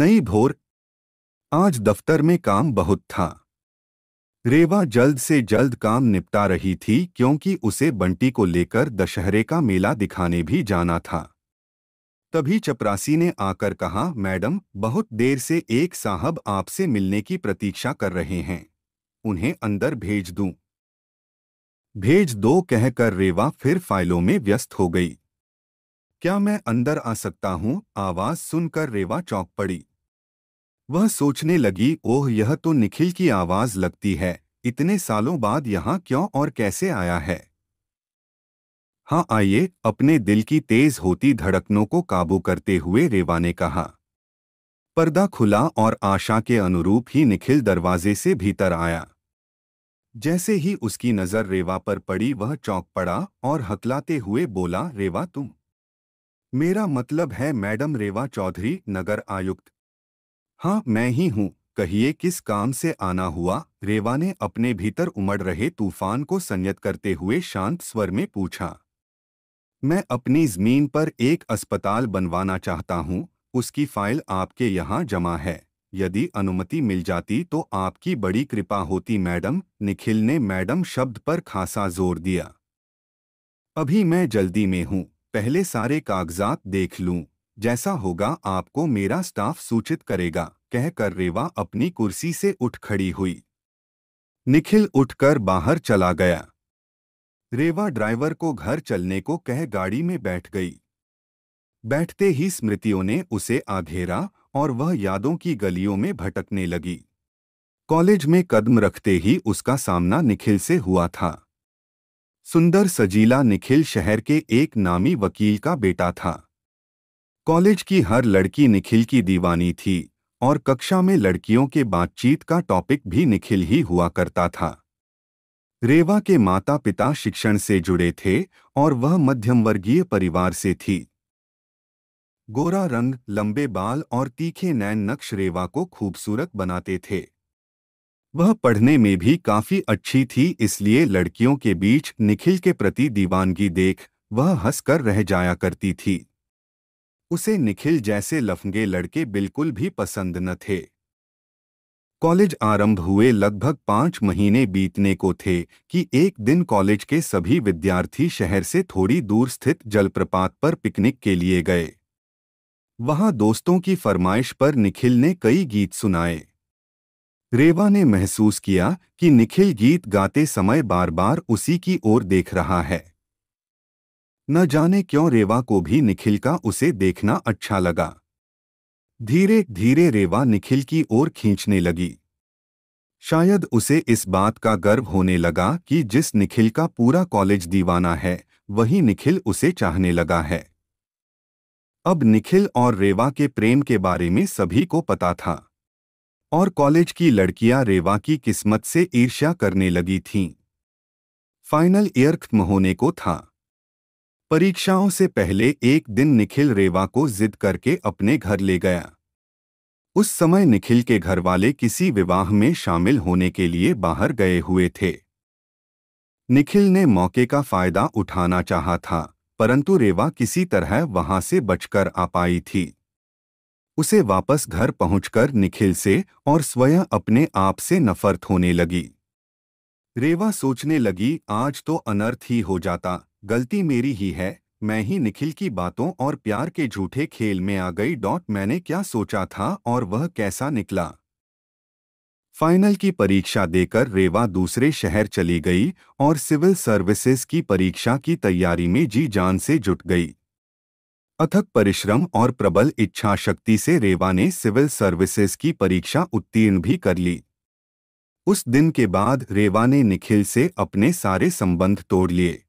नई भोर आज दफ्तर में काम बहुत था रेवा जल्द से जल्द काम निपटा रही थी क्योंकि उसे बंटी को लेकर दशहरे का मेला दिखाने भी जाना था तभी चपरासी ने आकर कहा मैडम बहुत देर से एक साहब आपसे मिलने की प्रतीक्षा कर रहे हैं उन्हें अंदर भेज दूं। भेज दो कहकर रेवा फिर फाइलों में व्यस्त हो गई क्या मैं अंदर आ सकता हूँ आवाज सुनकर रेवा चौंक पड़ी वह सोचने लगी ओह यह तो निखिल की आवाज लगती है इतने सालों बाद यहाँ क्यों और कैसे आया है हाँ आइए अपने दिल की तेज होती धड़कनों को काबू करते हुए रेवा ने कहा पर्दा खुला और आशा के अनुरूप ही निखिल दरवाजे से भीतर आया जैसे ही उसकी नज़र रेवा पर पड़ी वह चौंक पड़ा और हकलाते हुए बोला रेवा तुम मेरा मतलब है मैडम रेवा चौधरी नगर आयुक्त हाँ मैं ही हूँ कहिए किस काम से आना हुआ रेवा ने अपने भीतर उमड़ रहे तूफान को संयत करते हुए शांत स्वर में पूछा मैं अपनी जमीन पर एक अस्पताल बनवाना चाहता हूँ उसकी फाइल आपके यहाँ जमा है यदि अनुमति मिल जाती तो आपकी बड़ी कृपा होती मैडम निखिल ने मैडम शब्द पर खासा जोर दिया अभी मैं जल्दी में हूँ पहले सारे कागजात देख लूं जैसा होगा आपको मेरा स्टाफ सूचित करेगा कहकर रेवा अपनी कुर्सी से उठ खड़ी हुई निखिल उठकर बाहर चला गया रेवा ड्राइवर को घर चलने को कह गाड़ी में बैठ गई बैठते ही स्मृतियों ने उसे आघेरा और वह यादों की गलियों में भटकने लगी कॉलेज में कदम रखते ही उसका सामना निखिल से हुआ था सुंदर सजीला निखिल शहर के एक नामी वकील का बेटा था कॉलेज की हर लड़की निखिल की दीवानी थी और कक्षा में लड़कियों के बातचीत का टॉपिक भी निखिल ही हुआ करता था रेवा के माता पिता शिक्षण से जुड़े थे और वह मध्यमवर्गीय परिवार से थी गोरा रंग लंबे बाल और तीखे नैन नक्श रेवा को खूबसूरत बनाते थे वह पढ़ने में भी काफी अच्छी थी इसलिए लड़कियों के बीच निखिल के प्रति दीवानगी देख वह हंसकर रह जाया करती थी उसे निखिल जैसे लफंगे लड़के बिल्कुल भी पसंद न थे कॉलेज आरंभ हुए लगभग पांच महीने बीतने को थे कि एक दिन कॉलेज के सभी विद्यार्थी शहर से थोड़ी दूर स्थित जलप्रपात पर पिकनिक के लिए गए वहाँ दोस्तों की फरमाइश पर निखिल ने कई गीत सुनाए रेवा ने महसूस किया कि निखिल गीत गाते समय बार बार उसी की ओर देख रहा है न जाने क्यों रेवा को भी निखिल का उसे देखना अच्छा लगा धीरे धीरे रेवा निखिल की ओर खींचने लगी शायद उसे इस बात का गर्व होने लगा कि जिस निखिल का पूरा कॉलेज दीवाना है वही निखिल उसे चाहने लगा है अब निखिल और रेवा के प्रेम के बारे में सभी को पता था और कॉलेज की लड़कियां रेवा की किस्मत से ईर्ष्या करने लगी थीं फाइनल ईयर खत्म होने को था परीक्षाओं से पहले एक दिन निखिल रेवा को जिद करके अपने घर ले गया उस समय निखिल के घरवाले किसी विवाह में शामिल होने के लिए बाहर गए हुए थे निखिल ने मौके का फायदा उठाना चाहा था परंतु रेवा किसी तरह वहां से बचकर आ पाई थी उसे वापस घर पहुंचकर निखिल से और स्वयं अपने आप से नफरत होने लगी रेवा सोचने लगी आज तो अनर्थ ही हो जाता गलती मेरी ही है मैं ही निखिल की बातों और प्यार के झूठे खेल में आ गई डॉट मैंने क्या सोचा था और वह कैसा निकला फाइनल की परीक्षा देकर रेवा दूसरे शहर चली गई और सिविल सर्विसेज की परीक्षा की तैयारी में जी जान से जुट गई अथक परिश्रम और प्रबल इच्छा शक्ति से रेवा ने सिविल सर्विसेज की परीक्षा उत्तीर्ण भी कर ली उस दिन के बाद रेवा ने निखिल से अपने सारे संबंध तोड़ लिए